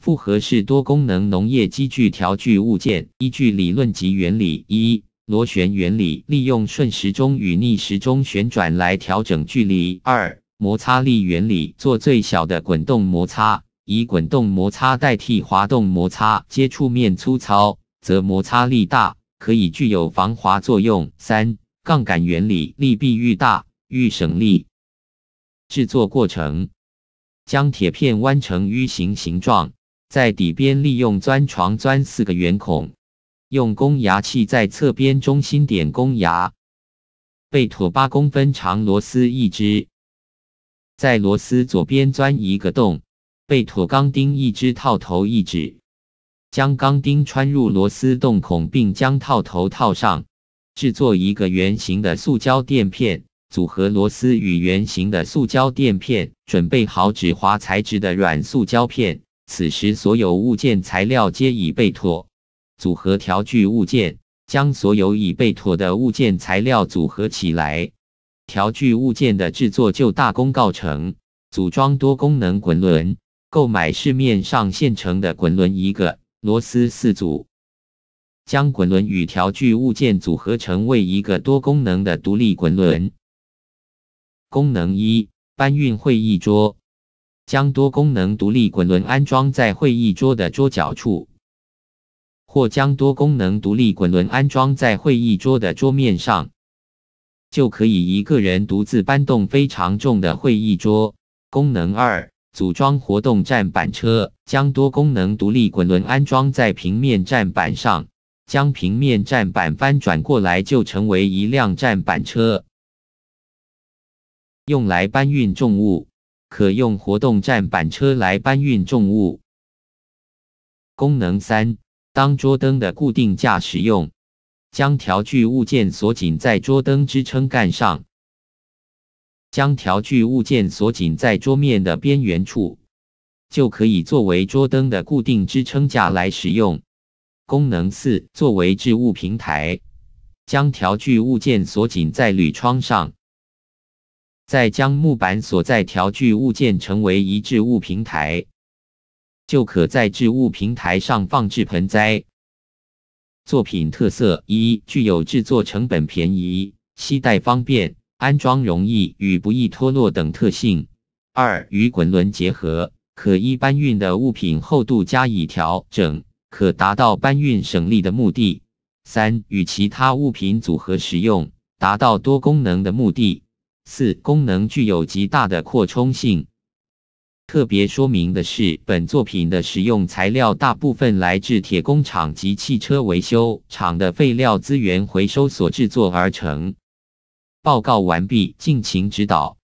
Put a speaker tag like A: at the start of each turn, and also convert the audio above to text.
A: 复合式多功能农业机具调距物件依据理论及原理：一、螺旋原理，利用顺时钟与逆时钟旋转来调整距离；二、摩擦力原理，做最小的滚动摩擦，以滚动摩擦代替滑动摩擦，接触面粗糙则摩擦力大，可以具有防滑作用；三、杠杆原理，力臂愈大愈省力。制作过程：将铁片弯成 U 形形状。在底边利用钻床钻四个圆孔，用攻牙器在侧边中心点攻牙，背妥八公分长螺丝一支，在螺丝左边钻一个洞，被妥钢钉一只套头一指，将钢钉穿入螺丝洞孔，并将套头套上，制作一个圆形的塑胶垫片，组合螺丝与圆形的塑胶垫片，准备好指滑材质的软塑胶片。此时，所有物件材料皆已被妥组合调具物件，将所有已被妥的物件材料组合起来，调具物件的制作就大功告成。组装多功能滚轮，购买市面上现成的滚轮一个，螺丝四组，将滚轮与调具物件组合成为一个多功能的独立滚轮。功能一：搬运会议桌。将多功能独立滚轮安装在会议桌的桌角处，或将多功能独立滚轮安装在会议桌的桌面上，就可以一个人独自搬动非常重的会议桌。功能二：组装活动站板车。将多功能独立滚轮安装在平面站板上，将平面站板翻转过来，就成为一辆站板车，用来搬运重物。可用活动站板车来搬运重物。功能三：当桌灯的固定架使用，将调距物件锁紧在桌灯支撑杆上，将调距物件锁紧在桌面的边缘处，就可以作为桌灯的固定支撑架来使用。功能四：作为置物平台，将调距物件锁紧在铝窗上。再将木板所在调具物件成为一置物平台，就可在置物平台上放置盆栽。作品特色：一、具有制作成本便宜、携带方便、安装容易与不易脱落等特性；二、与滚轮结合，可依搬运的物品厚度加以调整，可达到搬运省力的目的；三、与其他物品组合使用，达到多功能的目的。四功能具有极大的扩充性。特别说明的是，本作品的使用材料大部分来自铁工厂及汽车维修厂的废料资源回收所制作而成。报告完毕，敬请指导。